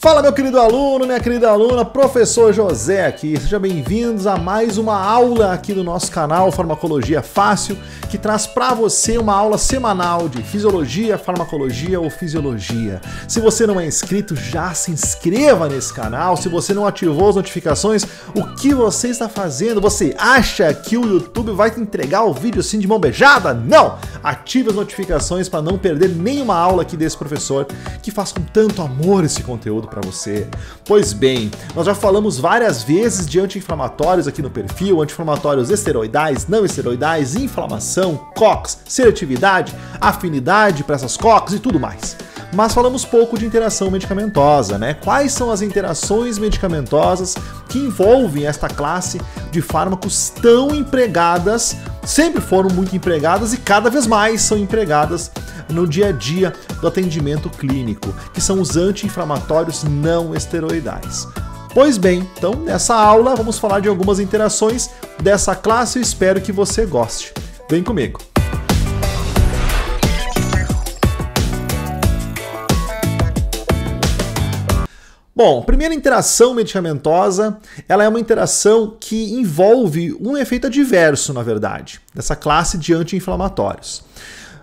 Fala, meu querido aluno, minha querida aluna, professor José aqui. Sejam bem-vindos a mais uma aula aqui do nosso canal Farmacologia Fácil, que traz para você uma aula semanal de fisiologia, farmacologia ou fisiologia. Se você não é inscrito, já se inscreva nesse canal. Se você não ativou as notificações, o que você está fazendo? Você acha que o YouTube vai te entregar o vídeo assim de mão beijada? Não! Ative as notificações para não perder nenhuma aula aqui desse professor que faz com tanto amor esse conteúdo para você. Pois bem, nós já falamos várias vezes de anti-inflamatórios aqui no perfil, anti-inflamatórios esteroidais, não esteroidais, inflamação, COX, seletividade, afinidade para essas COX e tudo mais mas falamos pouco de interação medicamentosa, né? Quais são as interações medicamentosas que envolvem esta classe de fármacos tão empregadas, sempre foram muito empregadas e cada vez mais são empregadas no dia a dia do atendimento clínico, que são os anti-inflamatórios não esteroidais. Pois bem, então nessa aula vamos falar de algumas interações dessa classe, e espero que você goste. Vem comigo! Bom, primeira interação medicamentosa, ela é uma interação que envolve um efeito adverso, na verdade, dessa classe de anti-inflamatórios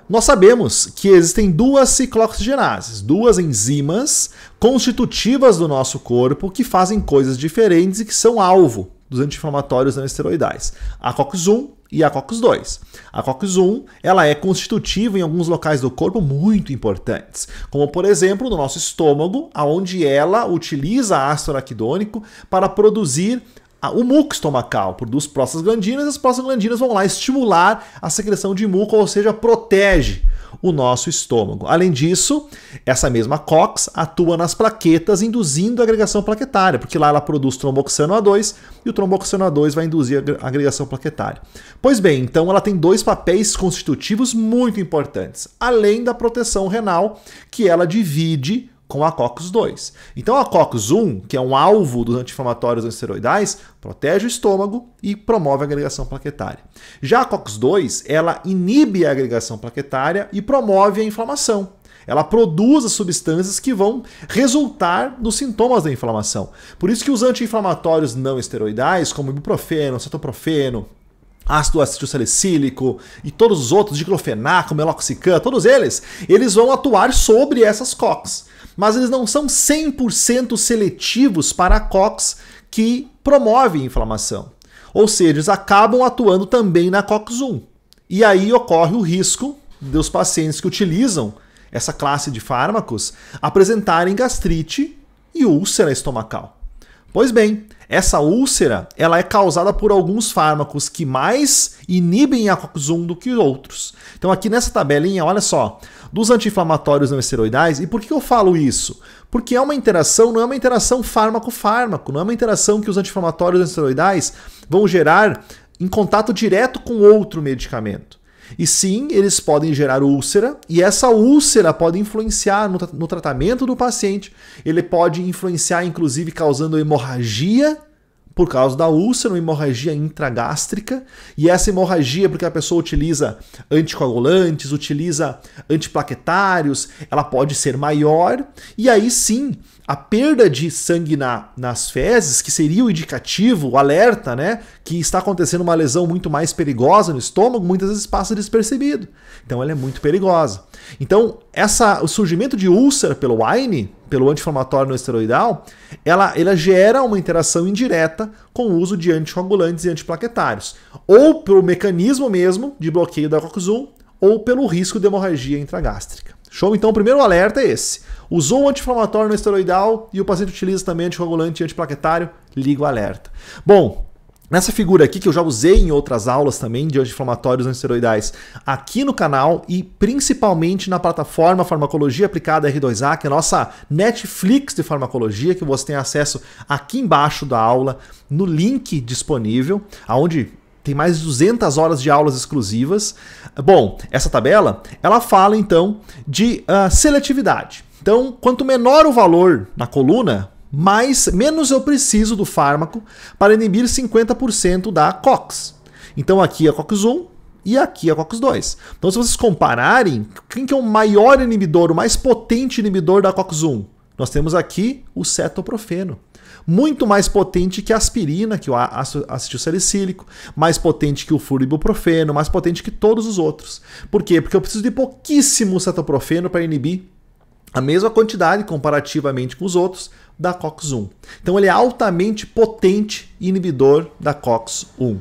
nós sabemos que existem duas ciclooxigenases, duas enzimas constitutivas do nosso corpo que fazem coisas diferentes e que são alvo dos anti-inflamatórios não esteroidais, a COX-1 e a COX-2. A COX-1 ela é constitutiva em alguns locais do corpo muito importantes, como por exemplo no nosso estômago, aonde ela utiliza ácido araquidônico para produzir ah, o muco estomacal, produz prostaglandinas, e as prostaglandinas vão lá estimular a secreção de muco, ou seja, protege o nosso estômago. Além disso, essa mesma COX atua nas plaquetas, induzindo a agregação plaquetária, porque lá ela produz tromboxano A2 e o tromboxano A2 vai induzir a agregação plaquetária. Pois bem, então ela tem dois papéis constitutivos muito importantes, além da proteção renal, que ela divide com a COX-2. Então a COX-1, que é um alvo dos anti-inflamatórios esteroidais, protege o estômago e promove a agregação plaquetária. Já a COX-2, ela inibe a agregação plaquetária e promove a inflamação. Ela produz as substâncias que vão resultar nos sintomas da inflamação. Por isso que os anti-inflamatórios não esteroidais, como ibuprofeno, cetoprofeno, ácido acetilsalicílico e todos os outros, diclofenaco, meloxicam, todos eles, eles vão atuar sobre essas COX mas eles não são 100% seletivos para COX que promovem inflamação. Ou seja, eles acabam atuando também na COX-1. E aí ocorre o risco dos pacientes que utilizam essa classe de fármacos apresentarem gastrite e úlcera estomacal. Pois bem, essa úlcera ela é causada por alguns fármacos que mais inibem a COX-1 do que outros. Então aqui nessa tabelinha, olha só, dos anti-inflamatórios não esteroidais, e por que eu falo isso? Porque é uma interação, não é uma interação fármaco-fármaco, não é uma interação que os anti-inflamatórios não esteroidais vão gerar em contato direto com outro medicamento. E sim, eles podem gerar úlcera, e essa úlcera pode influenciar no, no tratamento do paciente. Ele pode influenciar, inclusive, causando hemorragia por causa da úlcera, uma hemorragia intragástrica, e essa hemorragia, é porque a pessoa utiliza anticoagulantes, utiliza antiplaquetários, ela pode ser maior, e aí sim a perda de sangue na, nas fezes, que seria o indicativo, o alerta, né? Que está acontecendo uma lesão muito mais perigosa no estômago, muitas vezes passa despercebido. Então ela é muito perigosa. Então, essa, o surgimento de úlcera pelo wine, pelo anti-inflamatório não esteroidal, ela, ela gera uma interação indireta com o uso de anticoagulantes e antiplaquetários. Ou pelo mecanismo mesmo de bloqueio da COX-1, ou pelo risco de hemorragia intragástrica. Show? Então, o primeiro alerta é esse. Usou um anti-inflamatório não esteroidal e o paciente utiliza também anticoagulante e antiplaquetário, liga o alerta. Bom, Nessa figura aqui, que eu já usei em outras aulas também de anti-inflamatórios esteroidais aqui no canal e principalmente na plataforma Farmacologia Aplicada R2A, que é a nossa Netflix de farmacologia, que você tem acesso aqui embaixo da aula, no link disponível, aonde tem mais de 200 horas de aulas exclusivas. Bom, essa tabela, ela fala então de uh, seletividade. Então, quanto menor o valor na coluna, mais menos eu preciso do fármaco para inibir 50% da COX. Então aqui é COX 1 e aqui é COX 2. Então se vocês compararem, quem que é o maior inibidor, o mais potente inibidor da COX 1? Nós temos aqui o cetoprofeno, muito mais potente que a aspirina, que o acetil salicílico, mais potente que o furibuprofeno, mais potente que todos os outros. Por quê? Porque eu preciso de pouquíssimo cetoprofeno para inibir a mesma quantidade comparativamente com os outros da COX-1. Então ele é altamente potente inibidor da COX-1.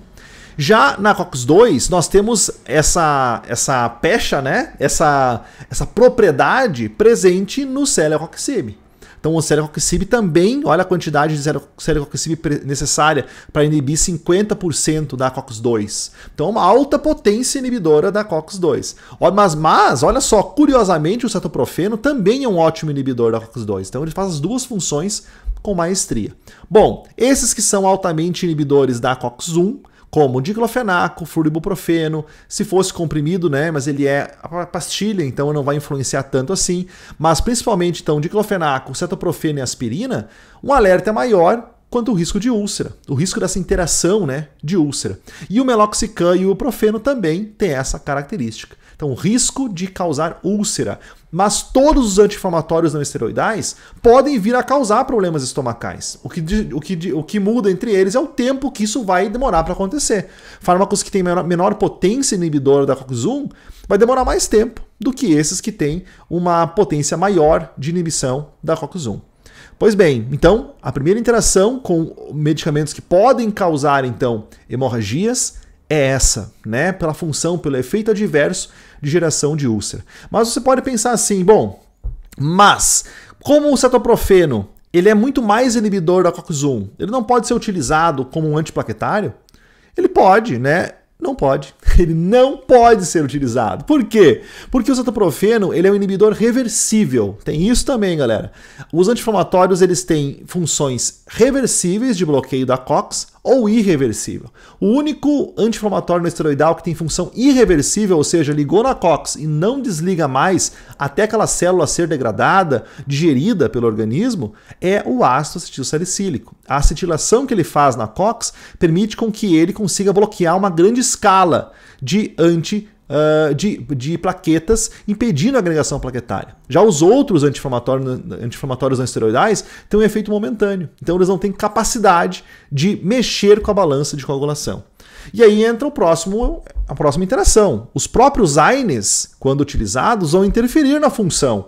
Já na COX-2, nós temos essa, essa pecha, né? essa, essa propriedade presente no Celecoxib. Então o celecoxib também, olha a quantidade de celecoxib necessária para inibir 50% da COX-2. Então é uma alta potência inibidora da COX-2. Mas, mas, olha só, curiosamente o cetoprofeno também é um ótimo inibidor da COX-2. Então ele faz as duas funções com maestria. Bom, esses que são altamente inibidores da COX-1, como diclofenaco, fluibuprofeno, se fosse comprimido, né, mas ele é a pastilha, então não vai influenciar tanto assim, mas principalmente então diclofenaco, cetoprofeno e aspirina, um alerta é maior quanto o risco de úlcera, o risco dessa interação, né, de úlcera. E o meloxicam e o profeno também têm essa característica. Então, risco de causar úlcera mas todos os anti-inflamatórios não esteroidais podem vir a causar problemas estomacais. O que, o que, o que muda entre eles é o tempo que isso vai demorar para acontecer. Fármacos que têm menor, menor potência inibidora da COX-1 vai demorar mais tempo do que esses que têm uma potência maior de inibição da COX-1. Pois bem, então, a primeira interação com medicamentos que podem causar então hemorragias é essa, né? Pela função, pelo efeito adverso de geração de úlcera. Mas você pode pensar assim, bom, mas como o cetoprofeno ele é muito mais inibidor da COX-1, ele não pode ser utilizado como um antiplaquetário? Ele pode, né? Não pode. Ele não pode ser utilizado. Por quê? Porque o cetoprofeno ele é um inibidor reversível. Tem isso também, galera. Os anti-inflamatórios eles têm funções reversíveis de bloqueio da COX, ou irreversível. O único anti-inflamatório no esteroidal que tem função irreversível, ou seja, ligou na COX e não desliga mais até aquela célula ser degradada, digerida pelo organismo, é o ácido acetilsalicílico. A acetilação que ele faz na COX permite com que ele consiga bloquear uma grande escala de anti uh, de, de plaquetas, impedindo a agregação plaquetária. Já os outros anti-inflamatórios anti não esteroidais têm um efeito momentâneo. Então, eles não têm capacidade de mexer com a balança de coagulação. E aí entra o próximo, a próxima interação. Os próprios AINES, quando utilizados, vão interferir na função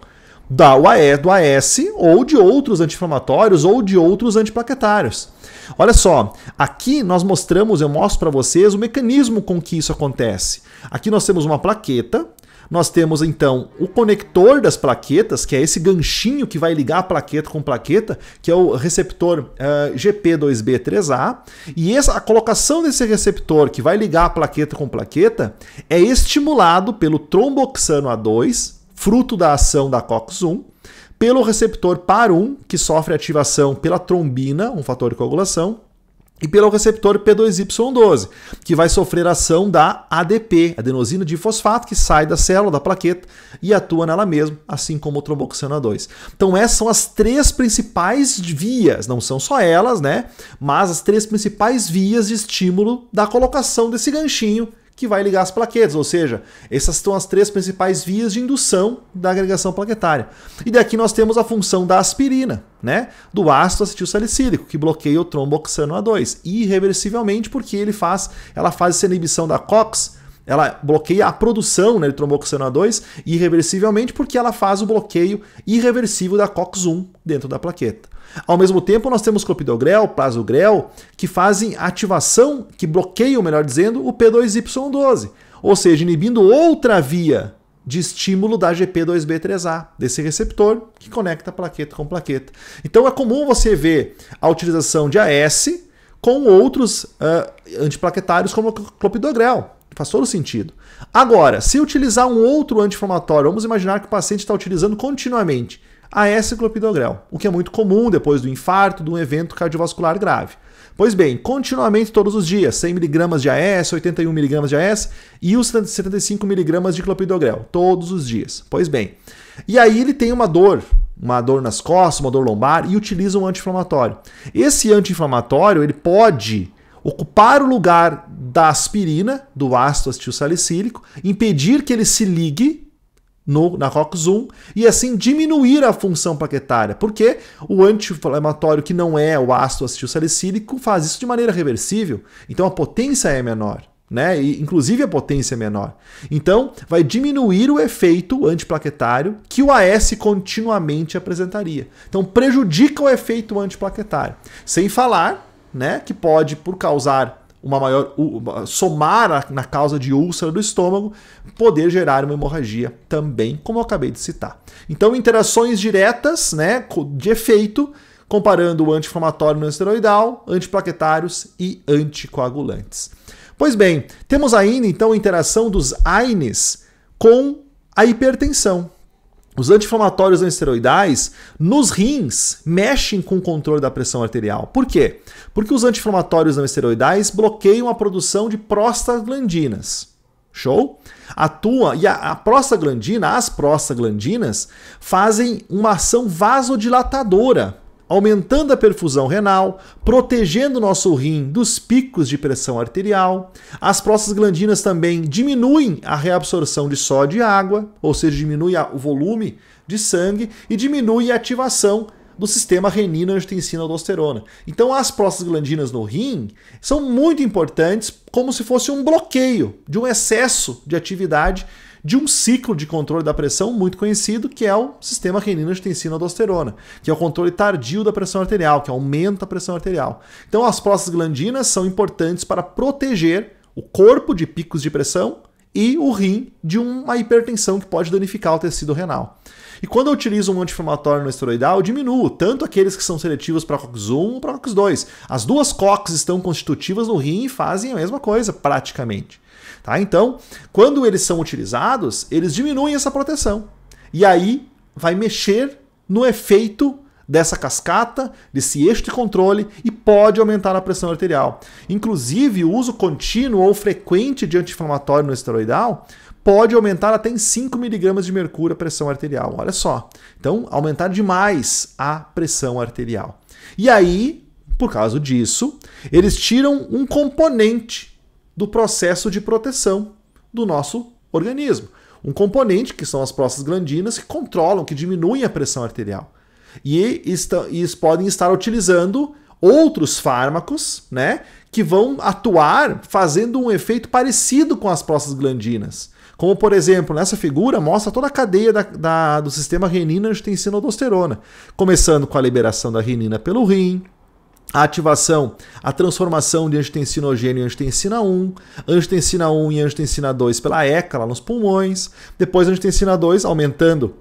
da UAE, do AS ou de outros anti-inflamatórios ou de outros antiplaquetários. Olha só, aqui nós mostramos, eu mostro para vocês o mecanismo com que isso acontece. Aqui nós temos uma plaqueta, nós temos então o conector das plaquetas, que é esse ganchinho que vai ligar a plaqueta com plaqueta, que é o receptor uh, eh, GP2B3A, e essa, a colocação desse receptor que vai ligar a plaqueta com plaqueta é estimulado pelo tromboxano A2, fruto da ação da COX-1, pelo receptor PAR1, que sofre ativação pela trombina, um fator de coagulação, e pelo receptor P2Y12, que vai sofrer ação da ADP, adenosina de fosfato que sai da célula, da plaqueta e atua nela mesma, assim como o tromboxana 2. Então essas são as três principais vias, não são só elas, né? Mas as três principais vias de estímulo da colocação desse ganchinho que vai ligar as plaquetas, ou seja, essas são as três principais vias de indução da agregação plaquetária. E daqui nós temos a função da aspirina, né? Do ácido acetil salicílico, que bloqueia o tromboxano A2 irreversivelmente porque ele faz, ela faz essa inibição da COX ela bloqueia a produção né, de tromboxano A2 irreversivelmente porque ela faz o bloqueio irreversível da COX-1 dentro da plaqueta. Ao mesmo tempo, nós temos clopidogrel, prasugrel, que fazem ativação, que bloqueiam, melhor dizendo, o P2Y12, ou seja, inibindo outra via de estímulo da GP2B3A, desse receptor que conecta plaqueta com plaqueta. Então é comum você ver a utilização de AS com outros uh, antiplaquetários como clopidogrel. Faz todo sentido. Agora, se utilizar um outro anti-inflamatório, vamos imaginar que o paciente está utilizando continuamente a S-clopidogrel, o que é muito comum depois do infarto, de um evento cardiovascular grave. Pois bem, continuamente todos os dias, 100mg de AS, 81mg de AS e os 75mg de clopidogrel, todos os dias. Pois bem, e aí ele tem uma dor, uma dor nas costas, uma dor lombar e utiliza um anti-inflamatório. Esse anti-inflamatório, ele pode ocupar o lugar da aspirina, do ácido acetilsalicílico, impedir que ele se ligue no, na COX-1 e assim diminuir a função plaquetária, porque o anti-inflamatório que não é o ácido acetilsalicílico faz isso de maneira reversível, então a potência é menor. Né? E, inclusive a potência é menor. Então, vai diminuir o efeito antiplaquetário que o AS continuamente apresentaria. Então, prejudica o efeito antiplaquetário. Sem falar né, que pode, por causar uma maior somar na causa de úlcera do estômago, poder gerar uma hemorragia também, como eu acabei de citar. Então, interações diretas, né, de efeito, comparando o anti-inflamatório não esteroidal, antiplaquetários e anticoagulantes. Pois bem, temos ainda então a interação dos AINES com a hipertensão. Os anti-inflamatórios não esteroidais nos rins mexem com o controle da pressão arterial. Por quê? Porque os anti-inflamatórios não esteroidais bloqueiam a produção de prostaglandinas. Show? Atua e a, a prostaglandina, as prostaglandinas fazem uma ação vasodilatadora aumentando a perfusão renal, protegendo o nosso rim dos picos de pressão arterial. As prostaglandinas também diminuem a reabsorção de sódio e água, ou seja, diminui o volume de sangue e diminui a ativação do sistema renina-angiotensina-aldosterona. Então, as prostaglandinas no rim são muito importantes como se fosse um bloqueio de um excesso de atividade de um ciclo de controle da pressão muito conhecido, que é o sistema renina-angiotensina-aldosterona, que é o controle tardio da pressão arterial, que aumenta a pressão arterial. Então, as prostaglandinas são importantes para proteger o corpo de picos de pressão e o rim de uma hipertensão que pode danificar o tecido renal. E quando eu utilizo um anti-inflamatório no esteroidal, eu diminuo tanto aqueles que são seletivos para COX-1 para COX-2. As duas COX estão constitutivas no rim e fazem a mesma coisa, praticamente. Tá? Então, quando eles são utilizados, eles diminuem essa proteção. E aí vai mexer no efeito dessa cascata, desse eixo de controle e pode aumentar a pressão arterial. Inclusive, o uso contínuo ou frequente de anti-inflamatório no esteroidal pode aumentar até em 5 miligramas de mercúrio a pressão arterial. Olha só. Então, aumentar demais a pressão arterial. E aí, por causa disso, eles tiram um componente do processo de proteção do nosso organismo. Um componente que são as próximas glandinas que controlam, que diminuem a pressão arterial. E eles podem estar utilizando outros fármacos, né, que vão atuar fazendo um efeito parecido com as próximas glandinas. Como, por exemplo, nessa figura mostra toda a cadeia da, da, do sistema renina-angiotensina-aldosterona, começando com a liberação da renina pelo rim, a ativação, a transformação de angiotensinogênio em angiotensina 1, angiotensina 1 e angiotensina 2 pela ECA lá nos pulmões, depois angiotensina 2 aumentando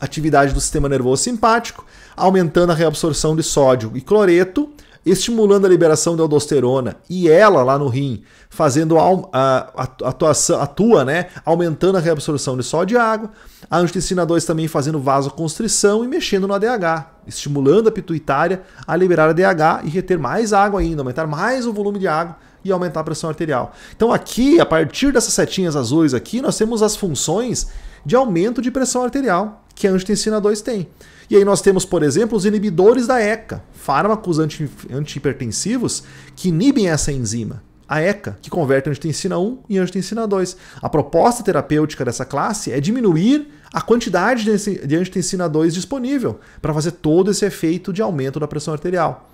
a atividade do sistema nervoso simpático, aumentando a reabsorção de sódio e cloreto, estimulando a liberação de aldosterona e ela lá no rim fazendo a, a, atuação, atua, né, aumentando a reabsorção de sódio e água, a angiotensina 2 também fazendo vasoconstrição e mexendo no ADH, estimulando a pituitária a liberar ADH e reter mais água ainda, aumentar mais o volume de água e aumentar a pressão arterial. Então aqui, a partir dessas setinhas azuis aqui, nós temos as funções de aumento de pressão arterial que a angiotensina 2 tem. E aí nós temos, por exemplo, os inibidores da ECA, fármacos anti, antihipertensivos que inibem essa enzima, a ECA, que converte a angiotensina 1 em angiotensina 2. A proposta terapêutica dessa classe é diminuir a quantidade de angiotensina 2 disponível para fazer todo esse efeito de aumento da pressão arterial.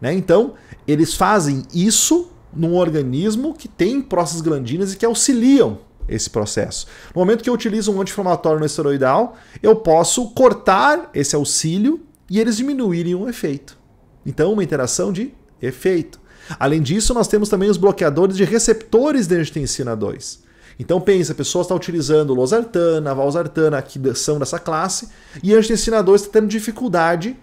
Né? Então, eles fazem isso num organismo que tem prostaglandinas e que auxiliam esse processo. No momento que eu utilizo um anti-inflamatório no esteroidal, eu posso cortar esse auxílio e eles diminuírem o efeito. Então, uma interação de efeito. Além disso, nós temos também os bloqueadores de receptores de angiotensina 2. Então pensa, a pessoa está utilizando losartana, valsartana, que são dessa classe, e a angiotensina 2 está tendo dificuldade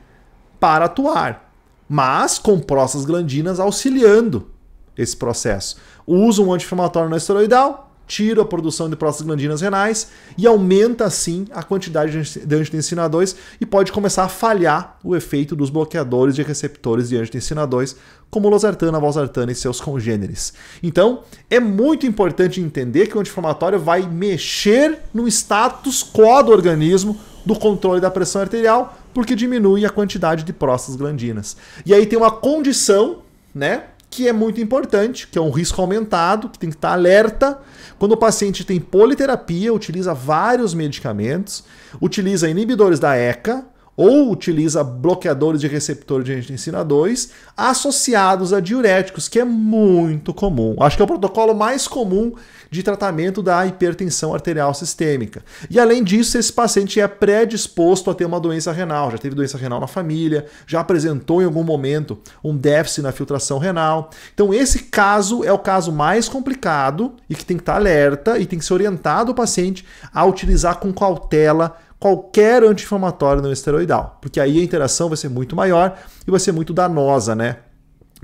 para atuar, mas com prostas glandinas auxiliando esse processo. Usa um anti-inflamatório no esteroidal, tira a produção de prostaglandinas renais e aumenta assim a quantidade de angiotensina 2 e pode começar a falhar o efeito dos bloqueadores de receptores de angiotensina 2, como losartana, valsartana e seus congêneres. Então, é muito importante entender que o anti-inflamatório vai mexer no status quo do organismo do controle da pressão arterial, porque diminui a quantidade de prostaglandinas. E aí tem uma condição, né, que é muito importante, que é um risco aumentado, que tem que estar alerta. Quando o paciente tem politerapia, utiliza vários medicamentos, utiliza inibidores da ECA ou utiliza bloqueadores de receptor de angiotensina 2 associados a diuréticos, que é muito comum. Acho que é o protocolo mais comum de tratamento da hipertensão arterial sistêmica. E além disso, esse paciente é predisposto a ter uma doença renal, já teve doença renal na família, já apresentou em algum momento um déficit na filtração renal. Então, esse caso é o caso mais complicado e que tem que estar alerta e tem que ser orientado o paciente a utilizar com cautela qualquer anti-inflamatório não esteroidal, porque aí a interação vai ser muito maior e vai ser muito danosa, né,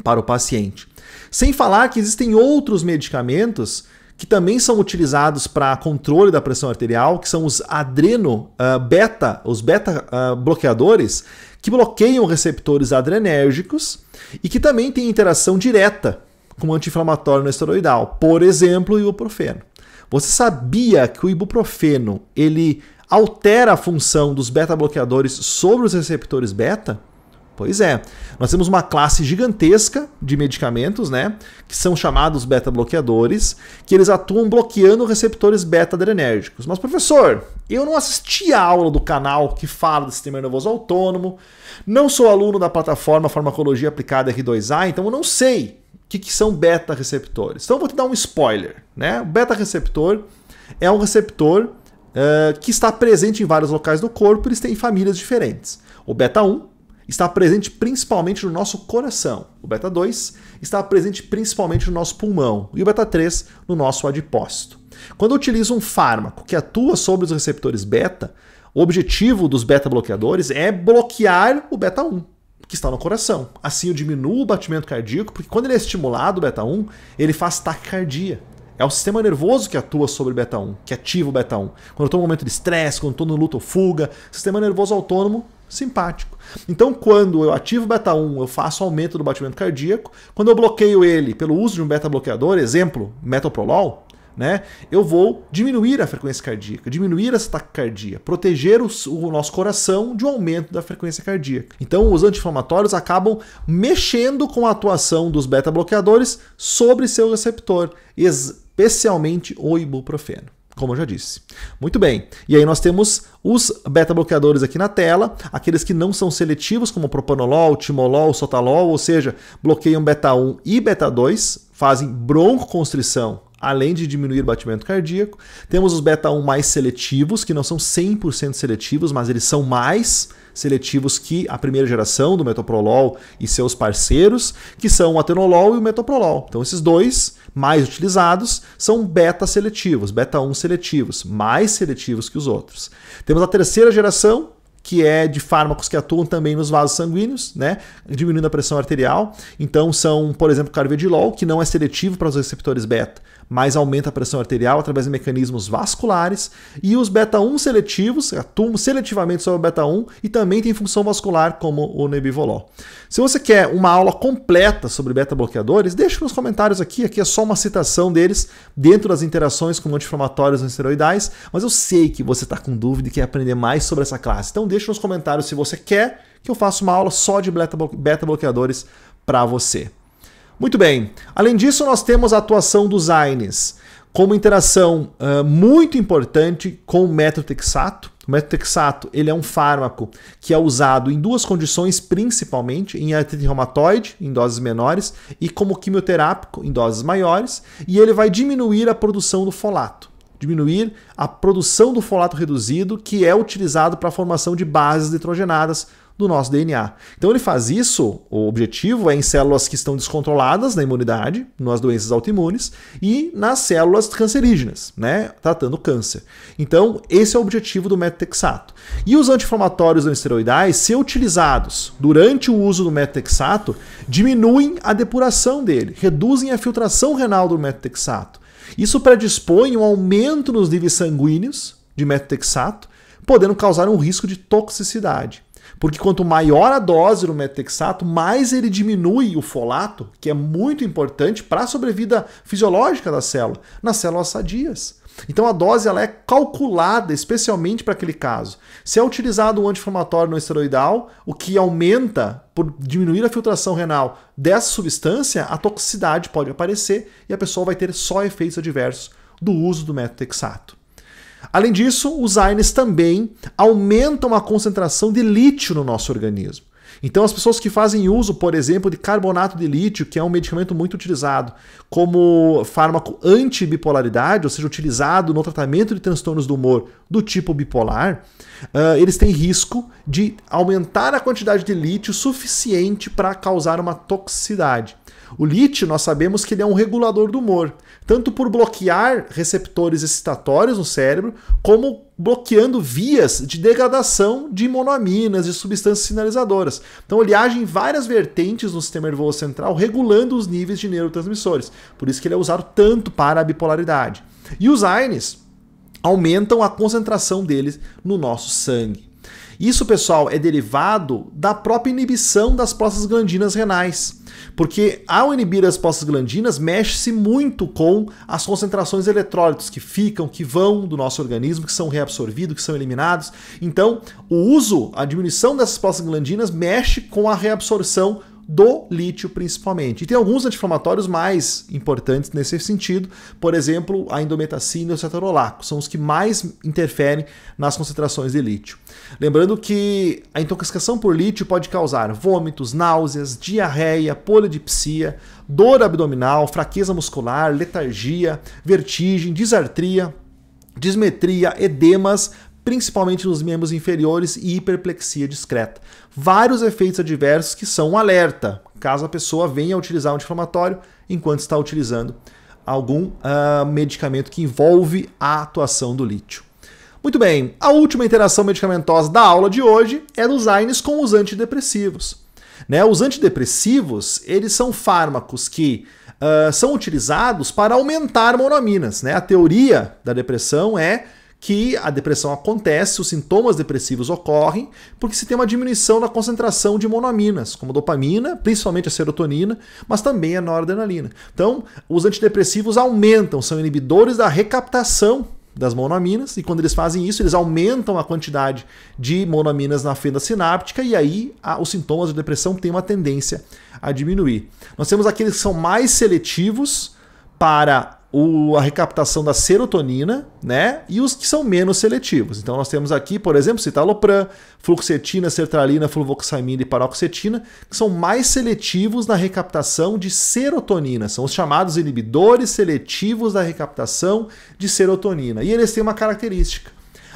para o paciente. Sem falar que existem outros medicamentos que também são utilizados para controle da pressão arterial, que são os adreno uh, beta, os beta uh, bloqueadores, que bloqueiam receptores adrenérgicos e que também têm interação direta com o anti-inflamatório não esteroidal, por exemplo, o ibuprofeno. Você sabia que o ibuprofeno ele altera a função dos beta bloqueadores sobre os receptores beta? Pois é. Nós temos uma classe gigantesca de medicamentos, né? Que são chamados beta-bloqueadores, que eles atuam bloqueando receptores beta-adrenérgicos. Mas, professor, eu não assisti a aula do canal que fala do sistema nervoso autônomo, não sou aluno da plataforma Farmacologia Aplicada R2A, então eu não sei o que, que são beta-receptores. Então, eu vou te dar um spoiler, né? O beta-receptor é um receptor uh, que está presente em vários locais do corpo, eles têm famílias diferentes. O beta 1 está presente principalmente no nosso coração. O beta 2 está presente principalmente no nosso pulmão e o beta 3 no nosso adipócito. Quando eu utilizo um fármaco que atua sobre os receptores beta, o objetivo dos beta bloqueadores é bloquear o beta 1 que está no coração. Assim eu diminuo o batimento cardíaco, porque quando ele é estimulado, o beta 1, ele faz taquicardia. É o sistema nervoso que atua sobre o beta 1, que ativa o beta 1. Quando eu estou um momento de estresse, quando estou no luto ou fuga, sistema nervoso autônomo simpático. Então, quando eu ativo beta 1, eu faço aumento do batimento cardíaco. Quando eu bloqueio ele pelo uso de um beta bloqueador, exemplo, metoprolol, né? Eu vou diminuir a frequência cardíaca, diminuir essa taquicardia, proteger o, o nosso coração de um aumento da frequência cardíaca. Então, os anti-inflamatórios acabam mexendo com a atuação dos beta bloqueadores sobre seu receptor, especialmente o ibuprofeno como eu já disse. Muito bem, e aí nós temos os beta-bloqueadores aqui na tela, aqueles que não são seletivos, como propanolol, timolol, sotalol, ou seja, bloqueiam beta 1 e beta 2, fazem broncoconstrição, além de diminuir o batimento cardíaco. Temos os beta 1 mais seletivos, que não são 100% seletivos, mas eles são mais, seletivos que a primeira geração do metoprolol e seus parceiros, que são o atenolol e o metoprolol. Então esses dois mais utilizados são beta seletivos, beta 1 seletivos, mais seletivos que os outros. Temos a terceira geração, que é de fármacos que atuam também nos vasos sanguíneos, né, diminuindo a pressão arterial. Então são, por exemplo, carvedilol, que não é seletivo para os receptores beta, mas aumenta a pressão arterial através de mecanismos vasculares, e os beta 1 seletivos, atuam seletivamente sobre o beta 1 e também tem função vascular como o nebivolol. Se você quer uma aula completa sobre beta bloqueadores, deixe nos comentários aqui, aqui é só uma citação deles dentro das interações com anti-inflamatórios esteroidais, mas eu sei que você está com dúvida e quer aprender mais sobre essa classe. Então deixa nos comentários se você quer que eu faça uma aula só de beta bloqueadores para você. Muito bem. Além disso, nós temos a atuação dos AINES como interação uh, muito importante com o metotrexato. O metotrexato ele é um fármaco que é usado em duas condições principalmente, em artrite reumatoide, em doses menores, e como quimioterápico, em doses maiores, e ele vai diminuir a produção do folato diminuir a produção do folato reduzido que é utilizado para a formação de bases nitrogenadas do nosso DNA. Então ele faz isso, o objetivo é em células que estão descontroladas na imunidade, nas doenças autoimunes e nas células cancerígenas, né, tratando câncer. Então, esse é o objetivo do metotrexato. E os anti-inflamatórios não esteroidais, se utilizados durante o uso do metotrexato, diminuem a depuração dele, reduzem a filtração renal do metotrexato. Isso predispõe um aumento nos níveis sanguíneos de metotrexato, podendo causar um risco de toxicidade. Porque quanto maior a dose do metotrexato, mais ele diminui o folato, que é muito importante para a sobrevida fisiológica da célula, nas células sadias. Então a dose ela é calculada especialmente para aquele caso. Se é utilizado um anti-inflamatório não esteroidal, o que aumenta por diminuir a filtração renal dessa substância, a toxicidade pode aparecer e a pessoa vai ter só efeitos adversos do uso do metotrexato. Além disso, os AINES também aumentam a concentração de lítio no nosso organismo. Então, as pessoas que fazem uso, por exemplo, de carbonato de lítio, que é um medicamento muito utilizado como fármaco antibipolaridade, ou seja, utilizado no tratamento de transtornos do humor do tipo bipolar, uh, eles têm risco de aumentar a quantidade de lítio suficiente para causar uma toxicidade. O lítio, nós sabemos que ele é um regulador do humor, tanto por bloquear receptores excitatórios no cérebro, como bloqueando vias de degradação de monoaminas, de substâncias sinalizadoras. Então ele age em várias vertentes no sistema nervoso central, regulando os níveis de neurotransmissores. Por isso que ele é usado tanto para a bipolaridade. E os AINES aumentam a concentração deles no nosso sangue. Isso, pessoal, é derivado da própria inibição das prostaglandinas renais. Porque ao inibir as prostaglandinas, mexe-se muito com as concentrações de eletrólitos que ficam, que vão do nosso organismo, que são reabsorvidos, que são eliminados. Então, o uso, a diminuição dessas prostaglandinas mexe com a reabsorção do lítio principalmente. E tem alguns anti-inflamatórios mais importantes nesse sentido, por exemplo, a indometacina e o cetarolaco, são os que mais interferem nas concentrações de lítio. Lembrando que a intoxicação por lítio pode causar vômitos, náuseas, diarreia, polidipsia, dor abdominal, fraqueza muscular, letargia, vertigem, disartria, dismetria, edemas, principalmente nos membros inferiores e hiperplexia discreta. Vários efeitos adversos que são um alerta, caso a pessoa venha a utilizar um anti-inflamatório enquanto está utilizando algum uh, medicamento que envolve a atuação do lítio. Muito bem, a última interação medicamentosa da aula de hoje é dos AINES com os antidepressivos. Né? Os antidepressivos, eles são fármacos que uh, são utilizados para aumentar monoaminas. Né? A teoria da depressão é que a depressão acontece, os sintomas depressivos ocorrem, porque se tem uma diminuição na concentração de monoaminas, como dopamina, principalmente a serotonina, mas também a noradrenalina. Então, os antidepressivos aumentam, são inibidores da recaptação das monoaminas, e quando eles fazem isso, eles aumentam a quantidade de monoaminas na fenda sináptica, e aí a, os sintomas de depressão têm uma tendência a diminuir. Nós temos aqueles que são mais seletivos para o, a recaptação da serotonina, né? E os que são menos seletivos. Então nós temos aqui, por exemplo, citalopram, fluoxetina, sertralina, fluvoxamina e paroxetina, que são mais seletivos na recaptação de serotonina. São os chamados inibidores seletivos da recaptação de serotonina. E eles têm uma característica.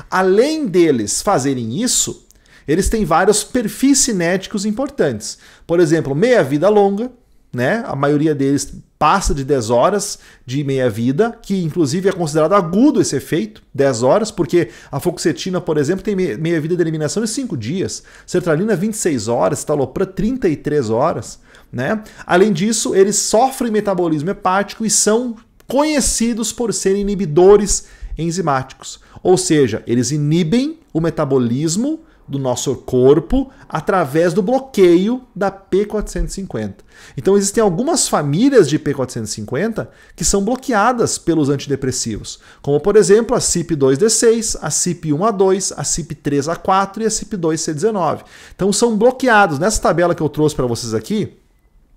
Além deles fazerem isso, eles têm vários perfis cinéticos importantes. Por exemplo, meia-vida longa, né? A maioria deles passa de 10 horas de meia-vida, que inclusive é considerado agudo esse efeito, 10 horas, porque a foxetina, por exemplo, tem meia-vida de eliminação de 5 dias, sertralina 26 horas, talopram 33 horas, né? Além disso, eles sofrem metabolismo hepático e são conhecidos por serem inibidores enzimáticos, ou seja, eles inibem o metabolismo do nosso corpo através do bloqueio da P450. Então existem algumas famílias de P450 que são bloqueadas pelos antidepressivos, como por exemplo a CYP2D6, a CYP1A2, a CYP3A4 e a CYP2C19. Então são bloqueados. Nessa tabela que eu trouxe para vocês aqui,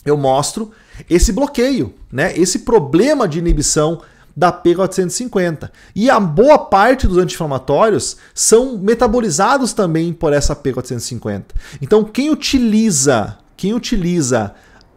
eu mostro esse bloqueio, né? Esse problema de inibição da P450. E a boa parte dos anti-inflamatórios são metabolizados também por essa P450. Então, quem utiliza, quem utiliza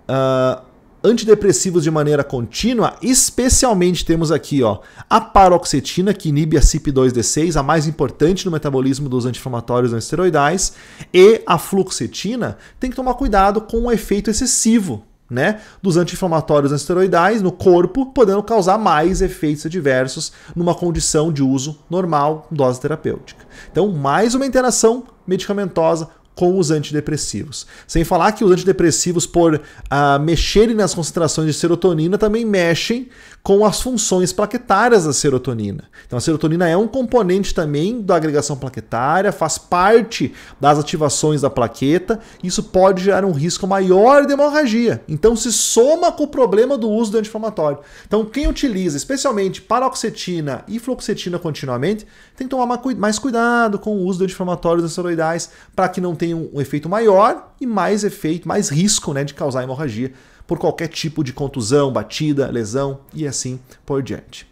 uh, antidepressivos de maneira contínua, especialmente temos aqui ó, a paroxetina, que inibe a CYP2D6, a mais importante no metabolismo dos anti-inflamatórios não esteroidais, e a fluoxetina, tem que tomar cuidado com o efeito excessivo né, dos anti-inflamatórios esteroidais no corpo, podendo causar mais efeitos adversos numa condição de uso normal, dose terapêutica. Então, mais uma interação medicamentosa com os antidepressivos. Sem falar que os antidepressivos, por ah, mexerem nas concentrações de serotonina, também mexem com as funções plaquetárias da serotonina. Então a serotonina é um componente também da agregação plaquetária, faz parte das ativações da plaqueta, isso pode gerar um risco maior de hemorragia. Então se soma com o problema do uso do anti-inflamatório. Então quem utiliza especialmente paroxetina e fluoxetina continuamente, tem que tomar mais cuidado com o uso do anti dos esteroidais para que não tenha um efeito maior e mais efeito, mais risco, né, de causar hemorragia por qualquer tipo de contusão, batida, lesão e assim por diante.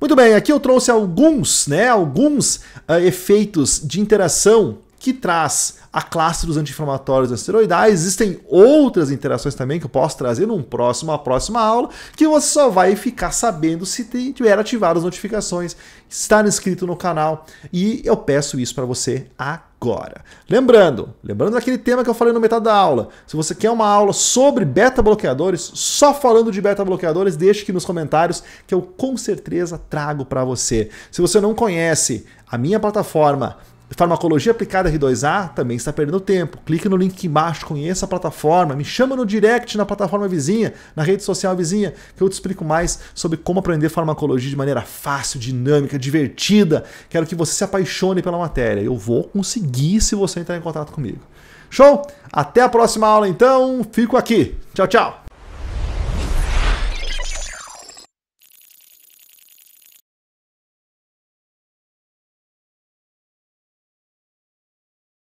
Muito bem, aqui eu trouxe alguns, né, alguns uh, efeitos de interação que traz a classe dos anti-inflamatórios esteroidais. Existem outras interações também que eu posso trazer num próximo, a próxima aula, que você só vai ficar sabendo se tiver ativado as notificações, estar inscrito no canal. E eu peço isso para você agora. Lembrando, lembrando daquele tema que eu falei no metade da aula. Se você quer uma aula sobre beta-bloqueadores, só falando de beta-bloqueadores, deixe aqui nos comentários que eu com certeza trago para você. Se você não conhece a minha plataforma Farmacologia aplicada R2A também está perdendo tempo. Clique no link aqui embaixo, conheça a plataforma, me chama no direct na plataforma vizinha, na rede social vizinha, que eu te explico mais sobre como aprender farmacologia de maneira fácil, dinâmica, divertida. Quero que você se apaixone pela matéria. Eu vou conseguir se você entrar em contato comigo. Show? Até a próxima aula então. Fico aqui. Tchau, tchau.